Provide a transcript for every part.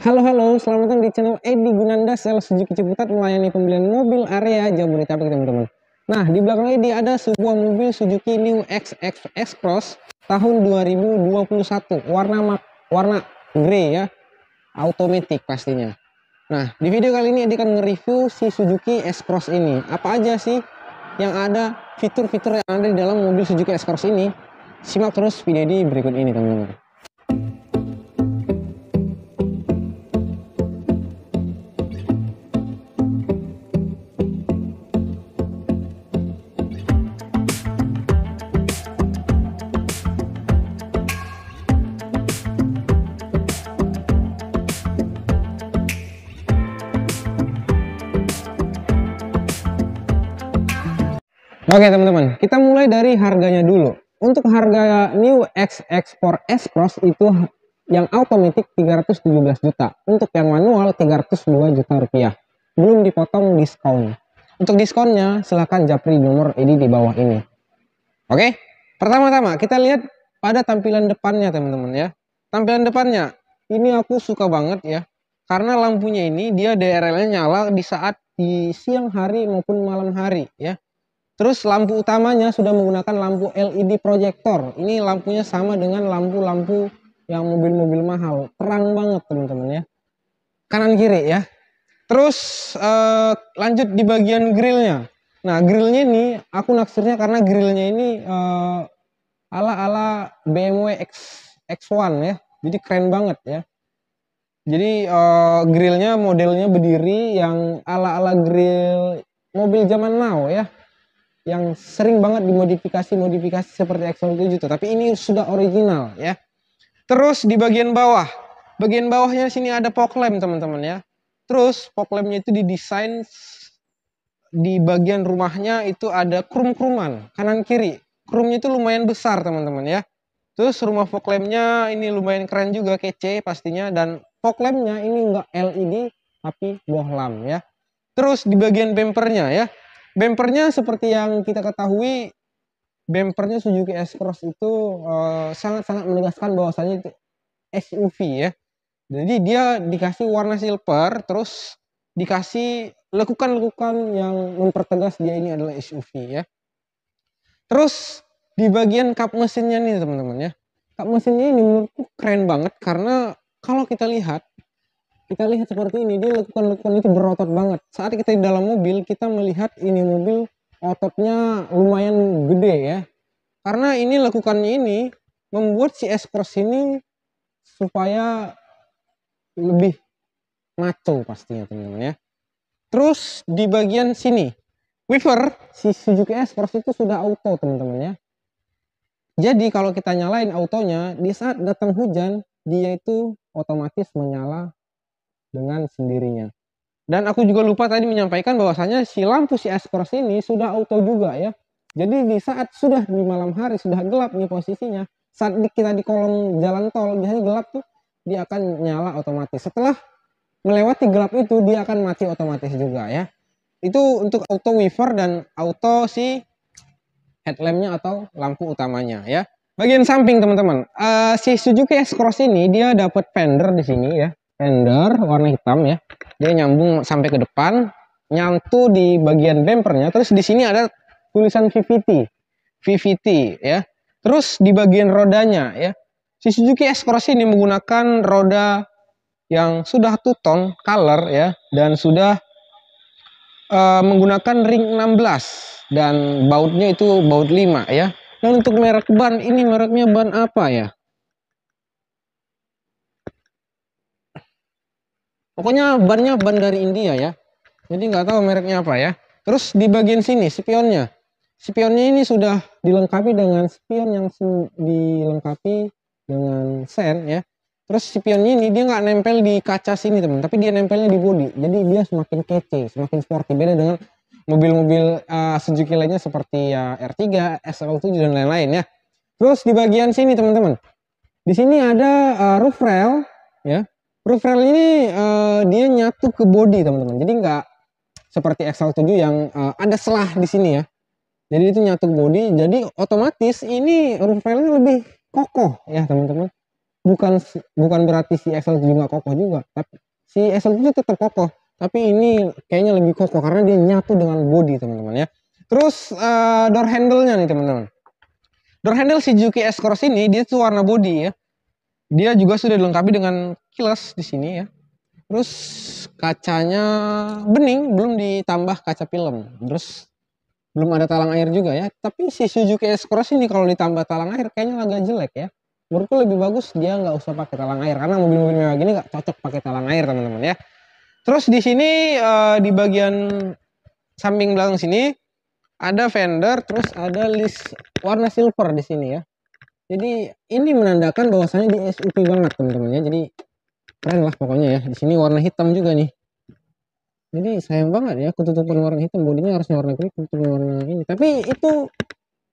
Halo halo, selamat datang di channel Edi Gunanda Sales Suzuki Ciputat melayani pembelian mobil area Jabodetabek teman-teman. Nah, di belakang Edi ada sebuah mobil Suzuki New XX X-Cross tahun 2021 warna warna grey ya. Automatic pastinya. Nah, di video kali ini Edi akan nge-review si Suzuki X-Cross ini. Apa aja sih yang ada fitur-fitur yang ada di dalam mobil Suzuki X-Cross ini? Simak terus video di berikut ini teman-teman. Oke teman-teman, kita mulai dari harganya dulu. Untuk harga New XX4 S Cross itu yang otomatis 317 juta. Untuk yang manual 302 juta rupiah. Belum dipotong diskon. Untuk diskonnya silahkan japri nomor ini di bawah ini. Oke, pertama-tama kita lihat pada tampilan depannya teman-teman ya. Tampilan depannya, ini aku suka banget ya. Karena lampunya ini dia DRL-nya nyala di saat di siang hari maupun malam hari ya Terus lampu utamanya sudah menggunakan lampu LED proyektor. Ini lampunya sama dengan lampu-lampu yang mobil-mobil mahal. Terang banget teman-teman ya. Kanan kiri ya. Terus eh, lanjut di bagian grillnya. Nah grillnya ini aku naksirnya karena grillnya ini eh, ala-ala BMW X, X1 ya. Jadi keren banget ya. Jadi eh, grillnya modelnya berdiri yang ala-ala grill mobil zaman now ya yang sering banget dimodifikasi-modifikasi seperti Excel 7 tapi ini sudah original ya. Terus di bagian bawah, bagian bawahnya sini ada poklem teman-teman ya. Terus poklemnya itu didesain di bagian rumahnya itu ada krum-kruman kanan kiri. Krumnya itu lumayan besar teman-teman ya. Terus rumah poklemnya ini lumayan keren juga kece pastinya dan poklemnya ini enggak LED tapi bohlam ya. Terus di bagian bempernya ya bempernya seperti yang kita ketahui bempernya Suzuki S-Cross itu eh, sangat-sangat uh, menegaskan bahwasannya itu SUV ya. Jadi dia dikasih warna silver terus dikasih lekukan-lekukan yang mempertegas dia ini adalah SUV ya. Terus di bagian kap mesinnya nih teman-teman ya. Kap mesinnya ini menurutku keren banget karena kalau kita lihat kita lihat seperti ini dia lekukan-lekukan itu berotot banget saat kita di dalam mobil kita melihat ini mobil ototnya lumayan gede ya karena ini lekukan ini membuat si S Cross ini supaya lebih maco pastinya teman-teman ya terus di bagian sini wiper si Suzuki S Cross itu sudah auto teman-teman ya jadi kalau kita nyalain autonya di saat datang hujan dia itu otomatis menyala dengan sendirinya. Dan aku juga lupa tadi menyampaikan bahwasanya si lampu si Askors ini sudah auto juga ya. Jadi di saat sudah di malam hari sudah gelap nih posisinya, saat kita di kolong jalan tol biasanya gelap tuh dia akan nyala otomatis. Setelah melewati gelap itu dia akan mati otomatis juga ya. Itu untuk auto wiper dan auto si headlampnya atau lampu utamanya ya. Bagian samping teman-teman, uh, si Suzuki S-Cross ini dia dapat fender di sini ya fender warna hitam ya dia nyambung sampai ke depan nyantu di bagian bumpernya terus di sini ada tulisan VVT VVT ya terus di bagian rodanya ya si Suzuki S-Cross ini menggunakan roda yang sudah two tone color ya dan sudah uh, menggunakan ring 16 dan bautnya itu baut 5 ya dan untuk merek ban ini mereknya ban apa ya Pokoknya bannya ban dari India ya. Jadi nggak tahu mereknya apa ya. Terus di bagian sini spionnya. Spionnya ini sudah dilengkapi dengan spion yang dilengkapi dengan sen ya. Terus spionnya ini dia nggak nempel di kaca sini teman, tapi dia nempelnya di bodi. Jadi dia semakin kece, semakin sporty. Beda dengan mobil-mobil uh, Suzuki lainnya seperti ya uh, R3, SL7 dan lain-lain ya. Terus di bagian sini teman-teman, di sini ada uh, roof rail ya roof rail ini uh, dia nyatu ke body teman-teman. Jadi nggak seperti XL7 yang uh, ada selah di sini ya. Jadi itu nyatu ke body. Jadi otomatis ini roof railnya lebih kokoh ya teman-teman. Bukan bukan berarti si XL7 nggak kokoh juga, tapi si XL7 tetap kokoh. Tapi ini kayaknya lebih kokoh karena dia nyatu dengan body teman-teman ya. Terus uh, door handle-nya nih teman-teman. Door handle si Juki S-Cross ini dia tuh warna body ya dia juga sudah dilengkapi dengan kilas di sini ya. Terus kacanya bening, belum ditambah kaca film. Terus belum ada talang air juga ya. Tapi si Suzuki S-Cross ini kalau ditambah talang air kayaknya agak jelek ya. Menurutku lebih bagus dia nggak usah pakai talang air karena mobil-mobil mewah gini nggak cocok pakai talang air teman-teman ya. Terus di sini uh, di bagian samping belakang sini ada fender, terus ada list warna silver di sini ya jadi ini menandakan bahwasannya di SUV banget teman-teman ya jadi keren lah pokoknya ya di sini warna hitam juga nih jadi sayang banget ya ketutupan warna hitam bodinya harusnya warna kuning ketutupan warna ini tapi itu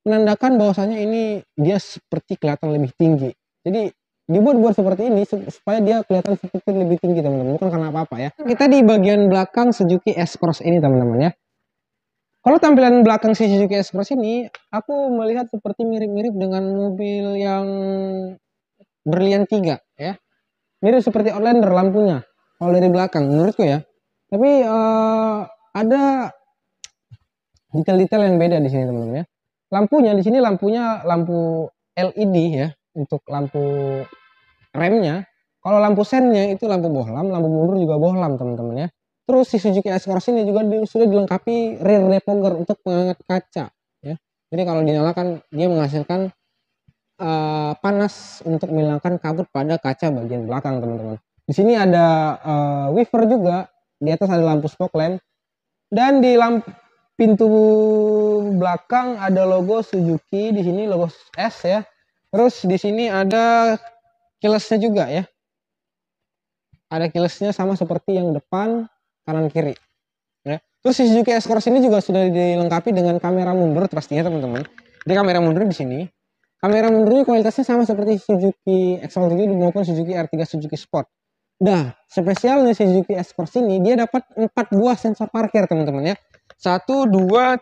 menandakan bahwasannya ini dia seperti kelihatan lebih tinggi jadi dibuat-buat seperti ini supaya dia kelihatan seperti lebih tinggi teman-teman bukan karena apa-apa ya kita di bagian belakang Suzuki S-Cross ini teman-teman ya kalau tampilan belakang si Suzuki Express ini, aku melihat seperti mirip-mirip dengan mobil yang berlian 3 ya. Mirip seperti Outlander lampunya kalau dari belakang menurutku ya. Tapi uh, ada detail-detail yang beda di sini teman-teman ya. Lampunya di sini lampunya lampu LED ya untuk lampu remnya. Kalau lampu sennya itu lampu bohlam, lampu mundur juga bohlam teman-teman ya. Terus si Suzuki S-Cross ini juga sudah dilengkapi rear defogger untuk pengangkat kaca. Ya. Jadi kalau dinyalakan dia menghasilkan uh, panas untuk menghilangkan kabut pada kaca bagian belakang teman-teman. Di sini ada uh, eh, wiper juga, di atas ada lampu smoke lamp dan di lamp pintu belakang ada logo Suzuki, di sini logo S ya. Terus di sini ada kilesnya juga ya. Ada kilesnya sama seperti yang depan kanan kiri. Ya. Terus Suzuki Escort ini juga sudah dilengkapi dengan kamera mundur pastinya teman-teman. Jadi kamera mundur di sini. Kamera mundurnya kualitasnya sama seperti Suzuki X-Roll maupun Suzuki R3 Suzuki Sport. Nah, spesialnya Suzuki Escort ini dia dapat 4 buah sensor parkir teman-teman ya. 1 2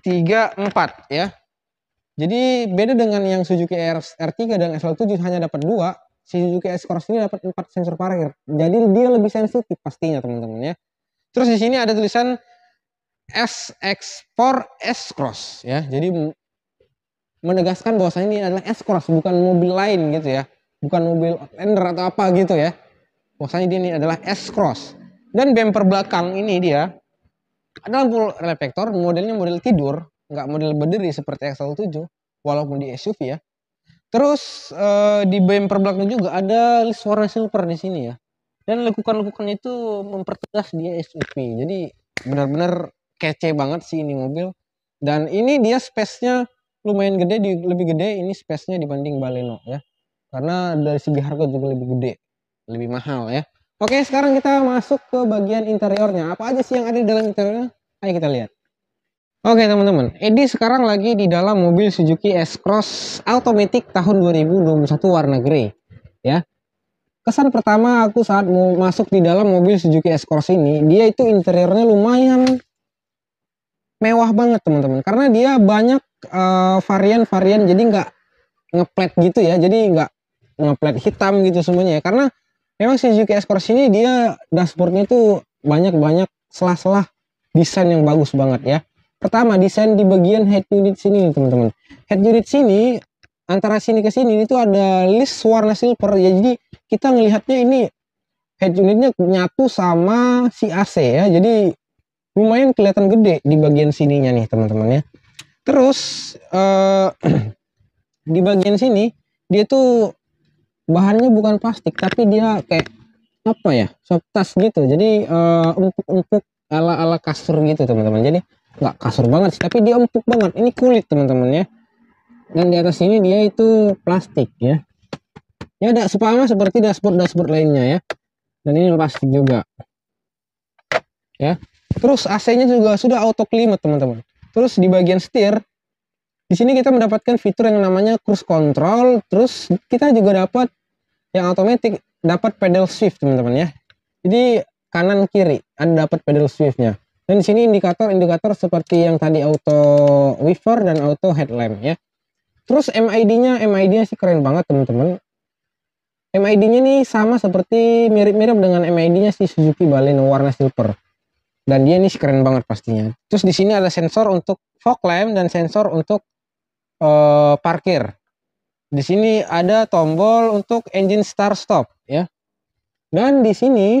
3 4 ya. Jadi beda dengan yang Suzuki R3 dan SL7 hanya dapat 2, Suzuki Escort ini dapat 4 sensor parkir. Jadi dia lebih sensitif pastinya teman-teman ya. Terus di sini ada tulisan S X4 S cross ya. Jadi menegaskan bahwasanya ini adalah S cross bukan mobil lain gitu ya. Bukan mobil Lander atau apa gitu ya. Bahwasanya dia ini adalah S cross. Dan bumper belakang ini dia adalah full reflektor modelnya model tidur, nggak model berdiri seperti XL7 walaupun di SUV ya. Terus eh, di bumper belakang juga ada list warna silver di sini ya dan lekukan-lekukan itu mempertegas dia SUV jadi benar-benar kece banget sih ini mobil dan ini dia space lumayan gede di, lebih gede ini space dibanding Baleno ya karena dari segi harga juga lebih gede lebih mahal ya oke sekarang kita masuk ke bagian interiornya apa aja sih yang ada di dalam interiornya ayo kita lihat Oke teman-teman, Edi sekarang lagi di dalam mobil Suzuki S-Cross Automatic tahun 2021 warna grey ya. Kesan pertama aku saat mau masuk di dalam mobil Suzuki Escort ini, dia itu interiornya lumayan mewah banget teman-teman. Karena dia banyak eh, varian-varian, uh, jadi nggak ngeplat gitu ya, jadi nggak ngeplat hitam gitu semuanya. Ya. Karena memang Suzuki Escort ini dia dashboardnya tuh banyak-banyak selah-selah desain yang bagus banget ya. Pertama desain di bagian head unit sini teman-teman. Head unit sini antara sini ke sini itu ada list warna silver ya jadi kita ngelihatnya ini head unitnya nyatu sama si AC ya. Jadi lumayan kelihatan gede di bagian sininya nih teman-teman ya. Terus uh, di bagian sini dia tuh bahannya bukan plastik tapi dia kayak apa ya soft touch gitu. Jadi uh, eh, empuk empuk ala ala kasur gitu teman-teman. Jadi nggak kasur banget sih tapi dia empuk banget. Ini kulit teman-teman ya. Dan di atas ini dia itu plastik ya ya ada sepama seperti dashboard dashboard lainnya ya dan ini plastik juga ya terus AC nya juga sudah auto climate teman-teman terus di bagian setir di sini kita mendapatkan fitur yang namanya cruise control terus kita juga dapat yang otomatis dapat pedal shift teman-teman ya jadi kanan kiri ada dapat pedal nya dan di sini indikator-indikator seperti yang tadi auto wiper dan auto headlamp ya terus MID nya MID nya sih keren banget teman-teman MID-nya nih sama seperti mirip-mirip dengan MID-nya si Suzuki Baleno warna silver. Dan dia nih keren banget pastinya. Terus di sini ada sensor untuk fog lamp dan sensor untuk uh, parkir. Di sini ada tombol untuk engine start stop ya. Dan di sini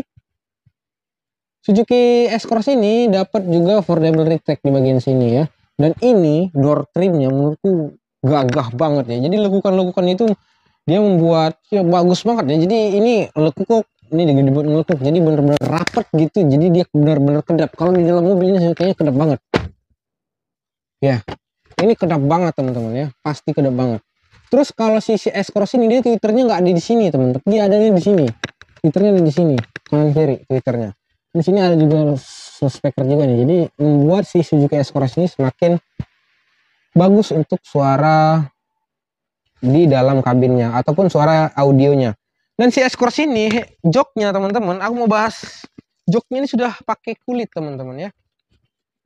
Suzuki S-Cross ini dapat juga double retract di bagian sini ya. Dan ini door trimnya menurutku gagah banget ya. Jadi lekukan-lekukan itu dia membuat ya bagus banget ya jadi ini lekuk ini dengan dibuat lekuk jadi benar-benar rapet gitu jadi dia benar-benar kedap kalau di dalam mobil ini kayaknya kedap banget ya ini kedap banget teman-teman ya pasti kedap banget terus kalau sisi S Cross ini dia twitternya nggak ada di sini teman-teman dia ada di sini twitternya ada di sini kanan kiri twitternya di sini ada juga speaker juga nih jadi membuat si Suzuki S Cross ini semakin bagus untuk suara di dalam kabinnya ataupun suara audionya. Dan si s ini joknya teman-teman, aku mau bahas joknya ini sudah pakai kulit teman-teman ya.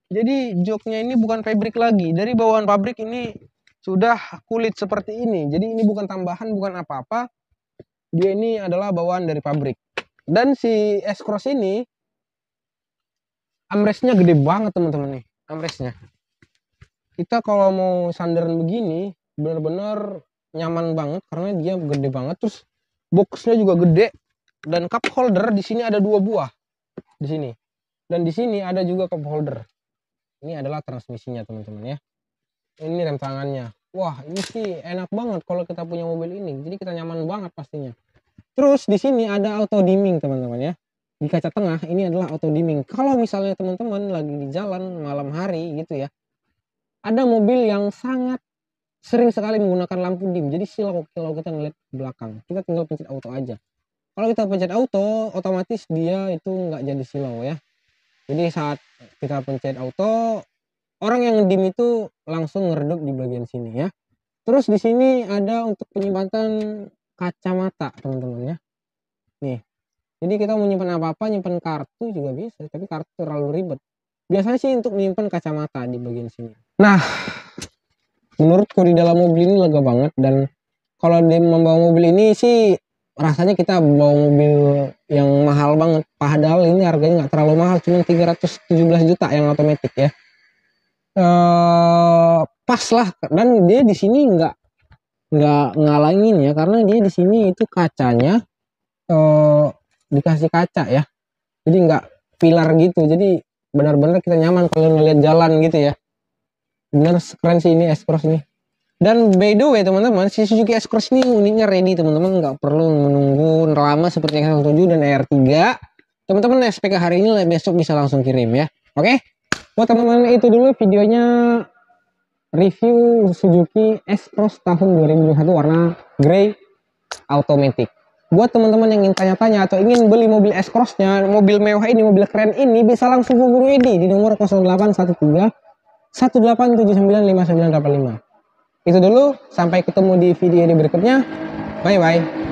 Jadi joknya ini bukan fabric lagi, dari bawaan pabrik ini sudah kulit seperti ini. Jadi ini bukan tambahan, bukan apa-apa. Dia ini adalah bawaan dari pabrik. Dan si S-Cross ini amresnya gede banget teman-teman nih, amresnya. Kita kalau mau sandaran begini, benar-benar nyaman banget karena dia gede banget terus boxnya juga gede dan cup holder di sini ada dua buah di sini dan di sini ada juga cup holder ini adalah transmisinya teman-teman ya ini rem tangannya wah ini sih enak banget kalau kita punya mobil ini jadi kita nyaman banget pastinya terus di sini ada auto dimming teman-teman ya di kaca tengah ini adalah auto dimming kalau misalnya teman-teman lagi di jalan malam hari gitu ya ada mobil yang sangat sering sekali menggunakan lampu dim. Jadi silau kalau kita ngeliat belakang, kita tinggal pencet auto aja. Kalau kita pencet auto, otomatis dia itu nggak jadi silau ya. Jadi saat kita pencet auto, orang yang dim itu langsung ngeredup di bagian sini ya. Terus di sini ada untuk penyimpanan kacamata teman-teman ya. Nih. Jadi kita mau nyimpan apa-apa, nyimpan kartu juga bisa, tapi kartu terlalu ribet. Biasanya sih untuk menyimpan kacamata di bagian sini. Nah, menurutku di dalam mobil ini lega banget dan kalau dia membawa mobil ini sih rasanya kita bawa mobil yang mahal banget padahal ini harganya nggak terlalu mahal cuma 317 juta yang otomatis ya uh, pas lah dan dia di sini nggak nggak ngalangin ya karena dia di sini itu kacanya uh, dikasih kaca ya jadi nggak pilar gitu jadi benar-benar kita nyaman kalau ngeliat jalan gitu ya bener keren sih ini S-Cross ini dan by the way teman-teman si Suzuki S-Cross ini uniknya ready teman-teman nggak perlu menunggu lama seperti yang 7 dan R3 teman-teman SPK hari ini besok bisa langsung kirim ya oke okay? buat teman-teman itu dulu videonya review Suzuki S-Cross tahun 2021 warna grey automatic buat teman-teman yang ingin tanya-tanya atau ingin beli mobil S-Crossnya, mobil mewah ini, mobil keren ini, bisa langsung hubungi Edi di nomor 0813 lima Itu dulu, sampai ketemu di video ini berikutnya. Bye bye.